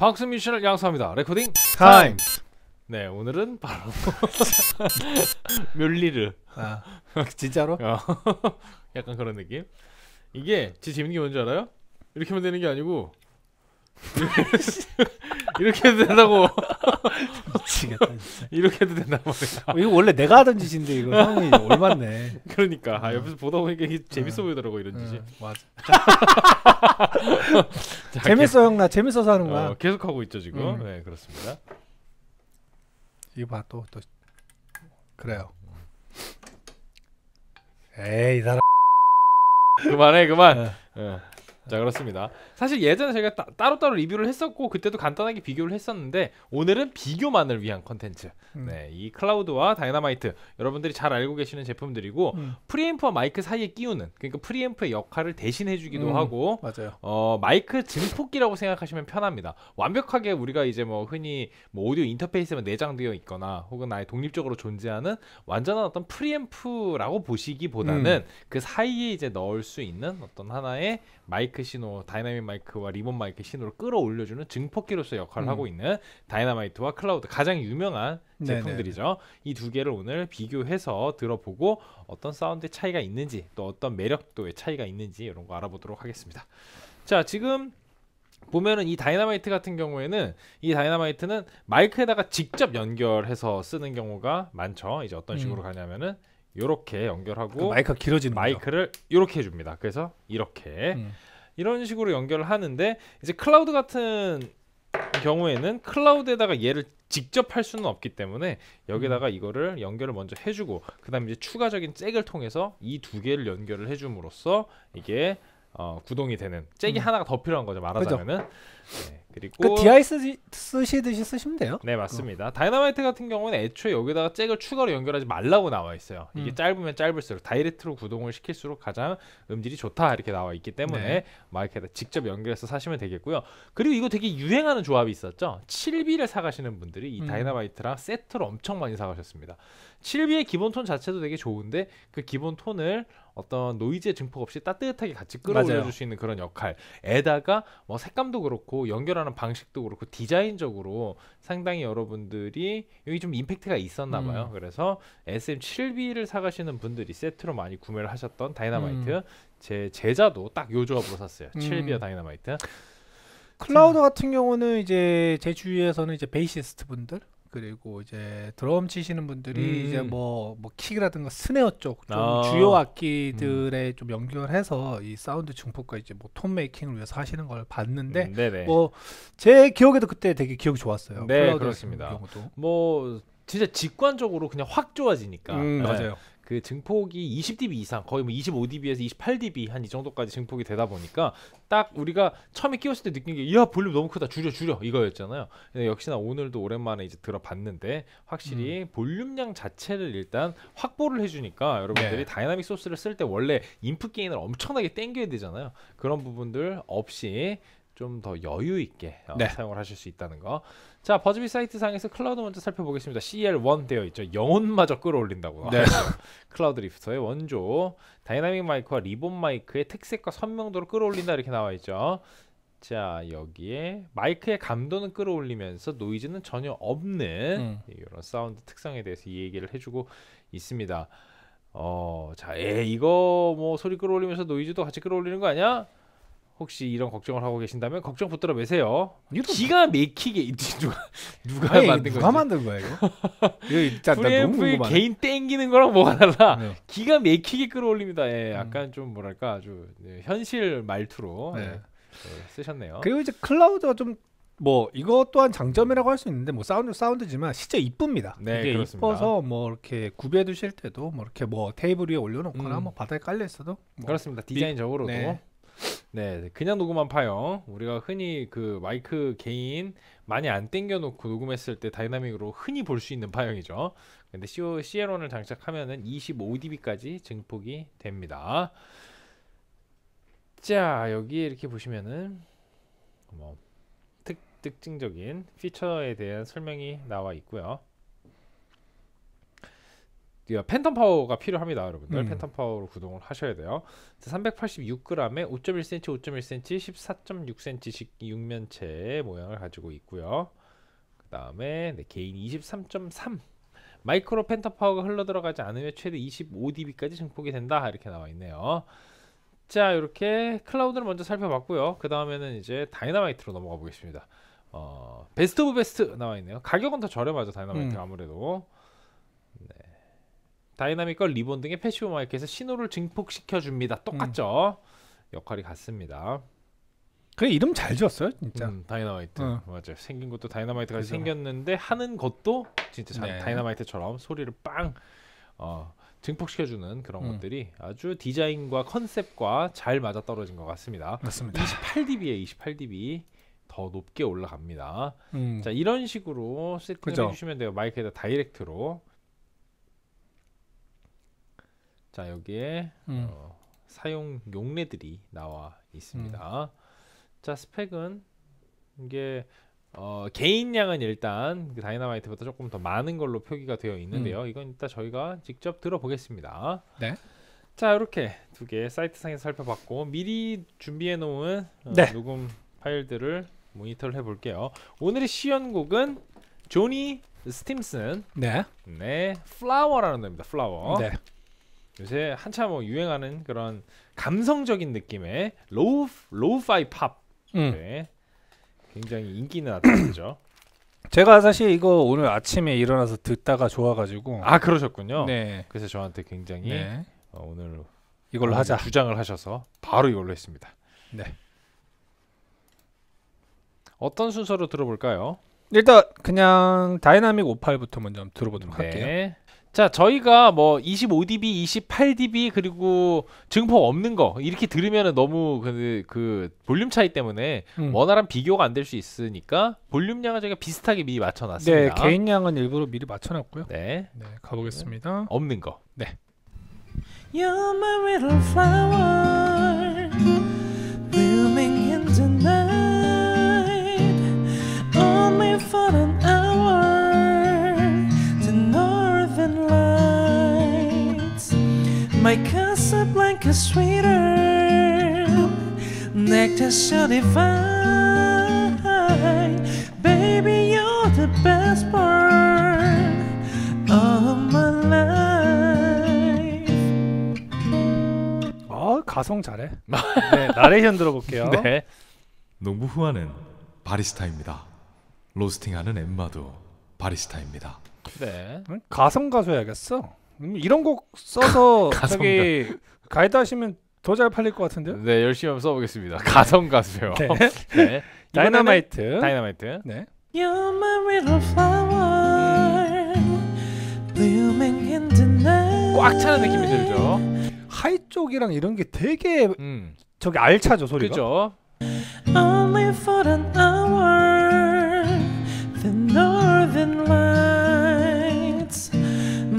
박수 미션을 양성합니다 레코딩 타임. 네, 오늘은 바로 뮬리르. 아, 아 진짜로? 어. 약간 그런 느낌. 이게 제 재밌는 게 뭔지 알아요? 이렇게 하면 되는 게 아니고 이렇게 해도 된다고. 미치겠다. 이렇게 해도 된단 말이야. 어, 이거 원래 내가 하던 짓인데 이거 형이 올맞네. 그러니까 아, 옆에서 보다 보니까 이게 재밌어 보이더라고 이런 짓이. 맞아. 자, 재밌어 형 나 재밌어서 하는 거야. 어, 계속 하고 있죠 지금. 음. 네 그렇습니다. 이봐 또 또. 그래요. 에이 이 사람. 그만해 그만. 네. 어. 어. 자 그렇습니다. 사실 예전에 제가 따, 따로따로 리뷰를 했었고 그때도 간단하게 비교를 했었는데 오늘은 비교만을 위한 컨텐츠. 음. 네, 이 클라우드와 다이나마이트 여러분들이 잘 알고 계시는 제품들이고 음. 프리앰프와 마이크 사이에 끼우는 그러니까 프리앰프의 역할을 대신해주기도 음. 하고 맞아요. 어 마이크 증폭기라고 생각하시면 편합니다. 완벽하게 우리가 이제 뭐 흔히 뭐 오디오 인터페이스에만 내장되어 있거나 혹은 아예 독립적으로 존재하는 완전한 어떤 프리앰프라고 보시기보다는 음. 그 사이에 이제 넣을 수 있는 어떤 하나의 마이크 마이크 신호, 다이나믹 마이크와 리본 마이크 신호를 끌어올려주는 증폭기로서 역할을 음. 하고 있는 다이나마이트와 클라우드 가장 유명한 제품들이죠. 이 두 개를 오늘 비교해서 들어보고 어떤 사운드의 차이가 있는지 또 어떤 매력도의 차이가 있는지 이런 거 알아보도록 하겠습니다. 자, 지금 보면은 이 다이나마이트 같은 경우에는 이 다이나마이트는 마이크에다가 직접 연결해서 쓰는 경우가 많죠. 이제 어떤 음. 식으로 음. 가냐면은 요렇게 연결하고 그 마이크가 길어지는 마이크를 요렇게 해줍니다. 그래서 이렇게 음. 이런 식으로 연결을 하는데 이제 클라우드 같은 경우에는 클라우드에다가 얘를 직접 할 수는 없기 때문에 여기다가 음. 이거를 연결을 먼저 해주고 그다음 이제 추가적인 잭을 통해서 이 두 개를 연결을 해줌으로써 이게 어, 구동이 되는 잭이 음. 하나가 더 필요한 거죠 말하자면은 그죠? 네, 그리고 그 DI 쓰시, 쓰시듯이 쓰시면 돼요. 네 맞습니다. 어. 다이너마이트 같은 경우는 애초에 여기다가 잭을 추가로 연결하지 말라고 나와 있어요. 이게 음. 짧으면 짧을수록 다이렉트로 구동을 시킬수록 가장 음질이 좋다 이렇게 나와 있기 때문에 네. 마이크에다 직접 연결해서 사시면 되겠고요. 그리고 이거 되게 유행하는 조합이 있었죠. 7B를 사가시는 분들이 이 음. 다이너마이트랑 세트를 엄청 많이 사가셨습니다. 7B의 기본 톤 자체도 되게 좋은데 그 기본 톤을 어떤 노이즈의 증폭 없이 따뜻하게 같이 끌어올려 줄수 있는 그런 역할에다가 뭐 색감도 그렇고 연결하는 방식도 그렇고 디자인적으로 상당히 여러분들이 여기 좀 임팩트가 있었나 음. 봐요. 음. 그래서 SM7B를 사가시는 분들이 세트로 많이 구매를 하셨던 다이너마이트 음. 제 제자도 딱요 조합으로 샀어요. 음. 7B와 다이너마이트. 클라우드 같은 경우는 이제 제 주위에서는 이제 베이시스트 분들 그리고 이제 드럼 치시는 분들이 음. 이제 뭐, 뭐 킥이라든가 스네어 쪽좀 아. 주요 악기들에 음. 좀 연결해서 이 사운드 증폭과 이제 뭐 톤 메이킹을 위해서 하시는 걸 봤는데 음, 뭐제 기억에도 그때 되게 기억이 좋았어요. 네 그렇습니다. 뭐 진짜 직관적으로 그냥 확 좋아지니까. 음, 네. 맞아요. 그 증폭이 20dB 이상 거의 뭐 25dB에서 28dB 한 이 정도까지 증폭이 되다 보니까 딱 우리가 처음에 끼웠을 때 느낀 게야 볼륨 너무 크다 줄여 줄여 이거였잖아요. 근데 역시나 오늘도 오랜만에 이제 들어봤는데 확실히 음. 볼륨량 자체를 일단 확보를 해주니까 여러분들이 네. 다이나믹 소스를 쓸 때 원래 인풋 게인을 엄청나게 땡겨야 되잖아요. 그런 부분들 없이 좀더 여유 있게 어, 네. 사용을 하실 수 있다는 거. 자, 버즈비 사이트 상에서 클라우드 먼저 살펴보겠습니다. CL1 되어 있죠. 영혼마저 끌어올린다고. 네. 클라우드 리프터의 원조 다이나믹 마이크와 리본 마이크의 특색과 선명도를 끌어올린다 이렇게 나와 있죠. 자 여기에 마이크의 감도는 끌어올리면서 노이즈는 전혀 없는 음. 이런 사운드 특성에 대해서 얘기를 해주고 있습니다. 어자 에 이거 뭐 소리 끌어올리면서 노이즈도 같이 끌어올리는 거 아니야? 혹시 이런 걱정을 하고 계신다면 걱정 붙들어 매세요. 기가 뭐. 막히게 누가 누가 아니, 만든 누가 만든 거야 이거? 이거 진짜 너무 궁금하네. 개인 땡기는 거랑 뭐가 달라? 네. 기가 막히게 끌어올립니다. 예, 음. 약간 음. 좀 뭐랄까 아주 예, 현실 말투로 네. 예, 어, 쓰셨네요. 그리고 이제 클라우드가 좀 뭐 이것 또한 장점이라고 할 수 있는데 뭐 사운드 사운드지만 진짜 이쁩니다. 네, 이게 이뻐서 뭐 이렇게 구비해 두실 때도 뭐 이렇게 뭐 테이블 위에 올려놓거나 음. 뭐 바닥에 깔려 있어도 뭐 그렇습니다. 디자인적으로도 네. 네, 네, 그냥 녹음한 파형. 우리가 흔히 그 마이크 개인 많이 안 땡겨놓고 녹음했을 때 다이나믹으로 흔히 볼 수 있는 파형이죠. 근데 CO, CL1을 장착하면은 25dB까지 증폭이 됩니다. 자, 여기에 이렇게 보시면은 뭐 특, 특징적인 피처에 대한 설명이 나와 있고요. 그 팬텀 파워가 필요합니다, 여러분들. 음. 팬텀 파워로 구동을 하셔야 돼요. 386g에 5.1cm, 5.1cm, 14.6cm씩 육면체 모양을 가지고 있고요. 그 다음에 네, 개인 23.3 마이크로 팬텀 파워가 흘러 들어가지 않으면 최대 25dB까지 증폭이 된다 이렇게 나와 있네요. 자 이렇게 클라우드를 먼저 살펴봤고요. 그 다음에는 이제 다이나마이트로 넘어가 보겠습니다. 어 베스트 오브 베스트 나와 있네요. 가격은 더 저렴하죠 다이나마이트 음. 아무래도. 다이나믹걸 리본 등의 패시브 마이크에서 신호를 증폭시켜 줍니다. 똑같죠? 음. 역할이 같습니다. 그래 이름 잘 지었어요, 진짜. 음, 다이나마이트. 어. 맞아요. 생긴 것도 다이나마이트같이 생겼는데 하는 것도 진짜 네. 다이나마이트처럼 소리를 빵 어, 증폭시켜주는 그런 음. 것들이 아주 디자인과 컨셉과 잘 맞아떨어진 것 같습니다. 맞습니다. 28dB에 28dB 더 높게 올라갑니다. 음. 자 이런 식으로 세팅을 그죠. 해주시면 돼요. 마이크에다 다이렉트로 자 여기에 음. 어, 사용 용례들이 나와 있습니다. 음. 자 스펙은 이게 어, 개인량은 일단 다이나마이트보다 조금 더 많은 걸로 표기가 되어 있는데요. 음. 이건 이따 저희가 직접 들어보겠습니다. 네. 자 이렇게 두 개 사이트상에서 살펴봤고 미리 준비해 놓은 어, 네. 녹음 파일들을 모니터를 해볼게요. 오늘의 시연곡은 조니 스팀슨 네. 네, 플라워라는 노래입니다. 플라워. 네. 요새 한참 뭐 유행하는 그런 감성적인 느낌의 로우 로우파이 팝. 음. 네. 굉장히 인기 있는 아티스죠 제가 사실 이거 오늘 아침에 일어나서 듣다가 좋아가지고 아 그러셨군요. 네. 그래서 저한테 굉장히 네. 어, 오늘 이걸로 하자 주장을 하셔서 바로 이걸로 했습니다. 네. 어떤 순서로 들어볼까요? 일단 그냥 다이나믹 58부터 먼저 들어보도록 네. 할게요. 자 저희가 뭐 25dB, 28dB 그리고 증폭 없는 거 이렇게 들으면 너무 그, 그, 볼륨 차이 때문에 음. 원활한 비교가 안 될 수 있으니까 볼륨량은 저희가 비슷하게 미리 맞춰놨습니다. 네, 개인량은 일부러 미리 맞춰놨고요. 네, 네 가보겠습니다. 없는 거. 네. make Casablanca sweeter, nectar so divine. Baby, you're the best part of my life. 아 가성 잘해. 네 나레이션 들어볼게요. 네. 농부 후아는 바리스타입니다. 로스팅하는 엠마도 바리스타입니다. 네. 가성 가수야겠어. 음, 이런 곡 써서 저기 가이드 하시면 더 잘 팔릴 것 같은데요? 네, 열심히 한번 써보겠습니다. 가성 가수요. 네. 네. 다이너마이트. 다이너마이트. 네. You're my flower, blooming in the night. 꽉 차는 느낌이 들죠. 하이 쪽이랑 이런 게 되게 음. 저기 알차죠 소리가. 그죠. Only for an hour.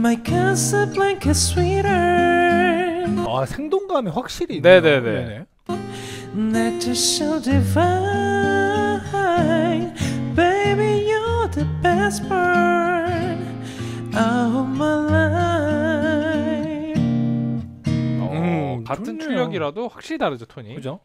my Casablanca sweeter 아 생동감이 확실히 있네요. 네네네. 네네. Nectar so divine Baby you're the best part of my life 어, 음, 같은 좋네요. 출력이라도 확실히 다르죠 톤이. 그죠?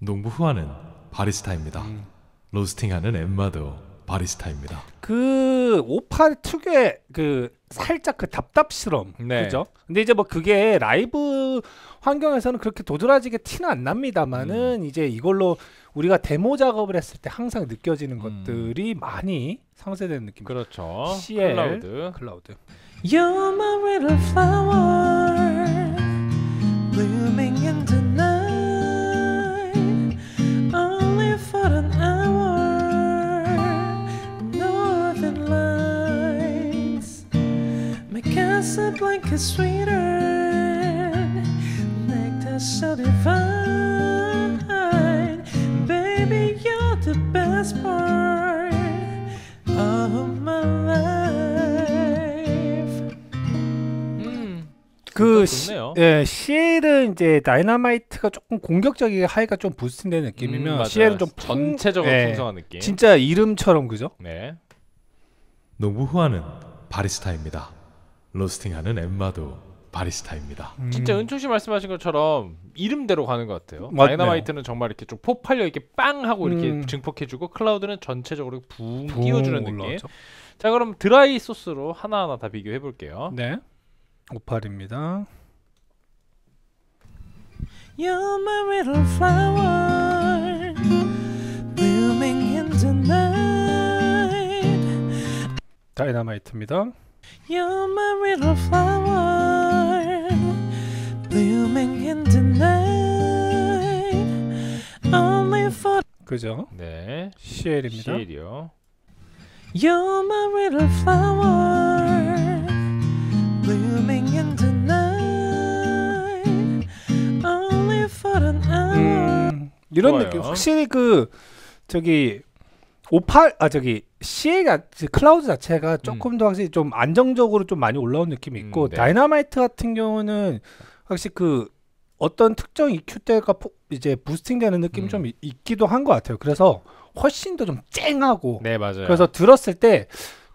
농부 후아는 바리스타입니다. 음. 로스팅하는 엠마도 바리스타입니다. 그 오팔 특유의 그 살짝 그 답답스럼 네. 그죠? 근데 이제 뭐 그게 라이브 환경에서는 그렇게 도드라지게 티는 안 납니다만은 음. 이제 이걸로 우리가 데모 작업을 했을 때 항상 느껴지는 음. 것들이 많이 상쇄되는 느낌. 그렇죠. CL 클라우드. 클라우드. make it sweeter nectar so divine baby you're the best part of my life 음, 그 시, 예, 시엘은 이제 다이나마이트가 조금 공격적이게 하이가 좀 부스팅된 느낌이면 음, 시엘은 좀 전체적으로 예, 풍성한 느낌. 진짜 이름처럼 그죠? 네. 농구 후하는 바리스타입니다. 로스팅하는 엠마도 바리스타입니다. 음. 진짜 은총 씨 말씀하신 것처럼 이름대로 가는 것 같아요. 맞네요. 다이너마이트는 정말 이렇게 좀 폭발력 있게 빵 하고 음. 이렇게 증폭해주고 클라우드는 전체적으로 붕, 붕워주는 올라오죠. 자 그럼 드라이 소스로 하나하나 다 비교해 볼게요. 네, 오팔입니다. 다이너마이트입니다. You're my little flower blooming in the night only for 그죠? 네. CL입니다. CL이요. You're my little flower blooming in the night only for an hour 음, 이런 좋아요. 느낌 확실히 그 저기 58, 아 저기 CA가 그 클라우드 자체가 음. 조금 더 확실히 좀 안정적으로 좀 많이 올라온 느낌이 음, 있고 네. 다이나마이트 같은 경우는 확실히 그 어떤 특정 EQ대가 포, 이제 부스팅되는 느낌 음. 좀 이, 있기도 한 것 같아요. 그래서 훨씬 더 좀 쨍하고. 네 맞아요. 그래서 들었을 때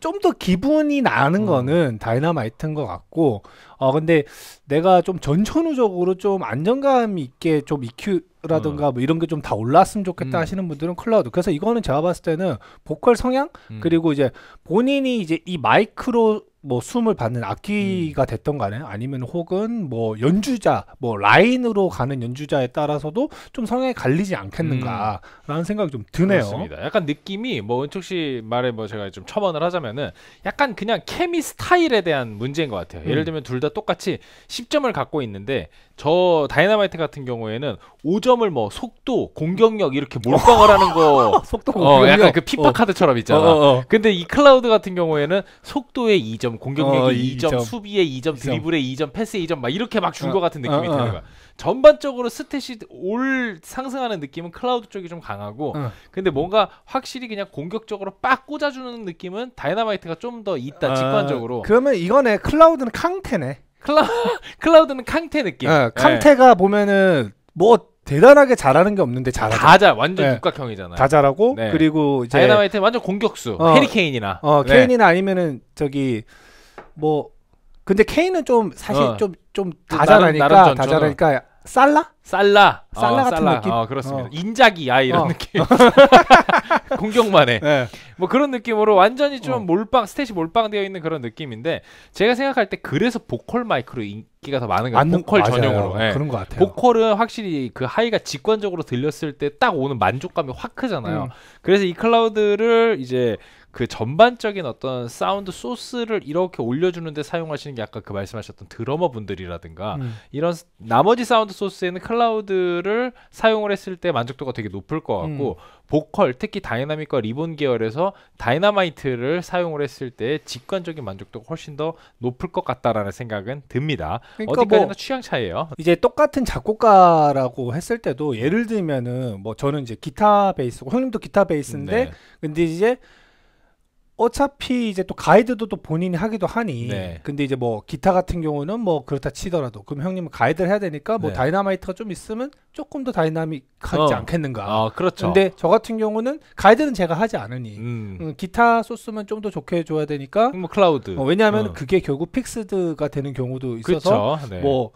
좀 더 기분이 나는 음. 거는 다이나마이트인 것 같고, 어 근데 내가 좀 전천후적으로 좀 안정감 있게 좀 EQ 라든가 어. 뭐 이런 게 좀 다 올랐으면 좋겠다 음. 하시는 분들은 클라우드. 그래서 이거는 제가 봤을 때는 보컬 성향 음. 그리고 이제 본인이 이제 이 마이크로 뭐 숨을 받는 악기가 음. 됐던 간에 아니면 혹은 뭐 연주자 뭐 라인으로 가는 연주자에 따라서도 좀 성향이 갈리지 않겠는가라는 음. 생각이 좀 드네요. 그렇습니다. 약간 느낌이 뭐 은총 씨 말에 뭐 제가 좀 첨언을 하자면은 약간 그냥 케미 스타일에 대한 문제인 것 같아요. 음. 예를 들면 둘 다 똑같이 10점을 갖고 있는데 저 다이나마이트 같은 경우에는 5점을 뭐 속도, 공격력 이렇게 몰빵을 하는 거 속도 공격력 어, 약간 그 피파 어. 카드처럼 있잖아. 어, 어, 어, 근데 이 클라우드 같은 경우에는 속도에 2점, 공격력에 2점, 어, 2점, 수비에 2점, 2점, 드리블에 2점, 패스에 2점 막 이렇게 막 준 것 같은 느낌이 드는 거야. 전반적으로 스탯이 올 상승하는 느낌은 클라우드 쪽이 좀 강하고 근데 뭔가 확실히 그냥 공격적으로 빡 꽂아주는 느낌은 다이나마이트가 좀 더 있다 아, 직관적으로. 그러면 이거네 클라우드는 캉테네. 클라, 우드는 캉테 느낌. 예, 캉테가 보면은 뭐 대단하게 잘하는 게 없는데 잘하죠. 다자 완전 네. 육각형이잖아요. 다 잘하고 네. 그리고 이제 다이나마이트 완전 공격수 어, 해리 케인이나 어 네. 케인이나 아니면은 저기 뭐 근데 케인은 좀 사실 어. 좀좀 다나 잘하니까 나름 전투 잘하니까 살라? 살라. 아, 살라 어, 같은 살라. 느낌. 어, 그렇습니다. 어. 인자기 아 이런 어. 느낌. 공격만 해. 네. 뭐 그런 느낌으로 완전히 좀 어. 몰빵 스탯이 몰빵되어 있는 그런 느낌인데 제가 생각할 때 그래서 보컬 마이크로 인기가 더 많은 거예요. 보컬 맞아요. 전용으로. 네. 그런 것 같아요. 보컬은 확실히 그 하이가 직관적으로 들렸을 때 딱 오는 만족감이 확 크잖아요. 음. 그래서 이 클라우드를 이제 그 전반적인 어떤 사운드 소스를 이렇게 올려주는데 사용하시는 게 아까 그 말씀하셨던 드러머 분들이라든가 음. 이런 나머지 사운드 소스에는 클라우드를 사용을 했을 때 만족도가 되게 높을 것 같고 음. 보컬 특히 다이나믹과 리본 계열에서 다이나마이트를 사용을 했을 때 직관적인 만족도가 훨씬 더 높을 것 같다라는 생각은 듭니다. 그러니까 어디까지나 뭐 취향 차이예요. 이제 똑같은 작곡가라고 했을 때도 예를 들면은 뭐 저는 이제 기타 베이스고 형님도 기타 베이스인데 네. 근데 이제 어차피 이제 또 가이드도 또 본인이 하기도 하니 네. 근데 이제 뭐 기타 같은 경우는 뭐 그렇다 치더라도 그럼 형님은 가이드를 해야 되니까 뭐 네. 다이나마이트가 좀 있으면 조금 더 다이나믹하지 어. 않겠는가 어, 그렇죠. 근데 저 같은 경우는 가이드는 제가 하지 않으니 음. 음, 기타 소스만 좀 더 좋게 해줘야 되니까 뭐 클라우드 어, 왜냐하면 어. 그게 결국 픽스드가 되는 경우도 있어서 그렇죠. 네. 뭐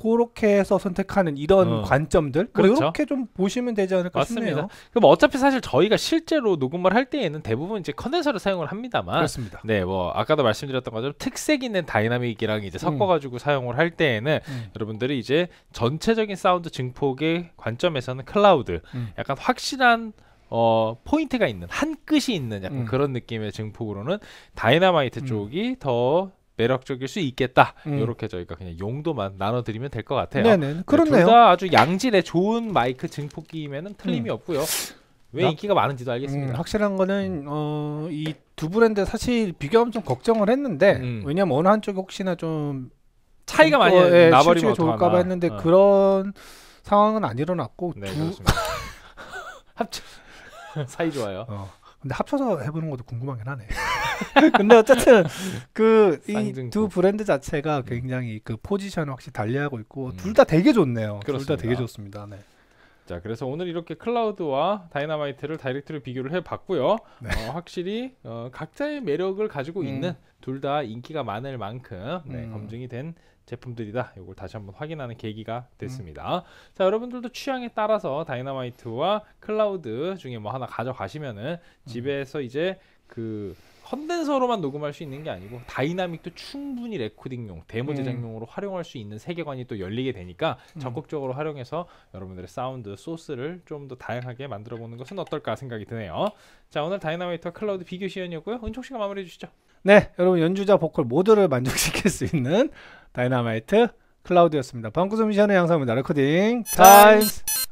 그렇게 해서 선택하는 이런 어. 관점들 뭐 그렇죠. 이렇게 좀 보시면 되지 않을까 맞습니다. 싶네요. 그럼 어차피 사실 저희가 실제로 녹음을 할 때에는 대부분 이제 컨덴서를 사용을 합니다만 그렇습니다. 네, 뭐 아까도 말씀드렸던 것처럼 특색 있는 다이나믹이랑 이제 섞어가지고 음. 사용을 할 때에는 음. 여러분들이 이제 전체적인 사운드 증폭의 관점에서는 클라우드 음. 약간 확실한 어 포인트가 있는 한 끝이 있는 약간 음. 그런 느낌의 증폭으로는 다이나마이트 음. 쪽이 더 매력적일 수 있겠다. 이렇게 음. 저희가 그냥 용도만 나눠드리면 될 것 같아요. 네네. 그렇네요. 둘 다 아주 양질의 좋은 마이크 증폭기임에는 틀림이 음. 없고요. 왜 나, 인기가 많은지도 알겠습니다. 음, 확실한 거는 음. 어, 이 두 브랜드 사실 비교하면 좀 걱정을 했는데 음. 왜냐면 어느 한쪽이 혹시나 좀 차이가 많이 어, 예, 나버리면 좋을까봐 했는데 어. 그런 상황은 안 일어났고 네, 두 합쳐 사이 좋아요. 어. 근데 합쳐서 해보는 것도 궁금하긴 하네. 근데 어쨌든 그 이 두 브랜드 자체가 음. 굉장히 그 포지션을 확실히 달리하고 있고 음. 둘다 되게 좋네요. 둘 다 되게 좋습니다. 네. 자, 그래서 오늘 이렇게 클라우드와 다이나마이트를 다이렉트로 비교를 해봤고요. 네. 어, 확실히 어, 각자의 매력을 가지고 음. 있는 둘 다 인기가 많을 만큼 네, 음. 검증이 된 제품들이다. 이걸 다시 한번 확인하는 계기가 음. 됐습니다. 음. 자, 여러분들도 취향에 따라서 다이나마이트와 클라우드 중에 뭐 하나 가져가시면은 음. 집에서 이제 그 컨덴서로만 녹음할 수 있는 게 아니고 다이나믹도 충분히 레코딩용 데모 음. 제작용으로 음. 활용할 수 있는 세계관이 또 열리게 되니까 음. 적극적으로 음. 활용해서 여러분들의 사운드 소스를 좀 더 다양하게 만들어 보는 것은 어떨까 생각이 드네요. 자 오늘 다이나믹과 클라우드 비교 시연이었고요. 은총 씨가 마무리해 주시죠. 네, 여러분 연주자 보컬 모두를 만족시킬 수 있는 다이나마이트 클라우드였습니다. 방구소 미션의 양상입니다. 레코딩 타임스.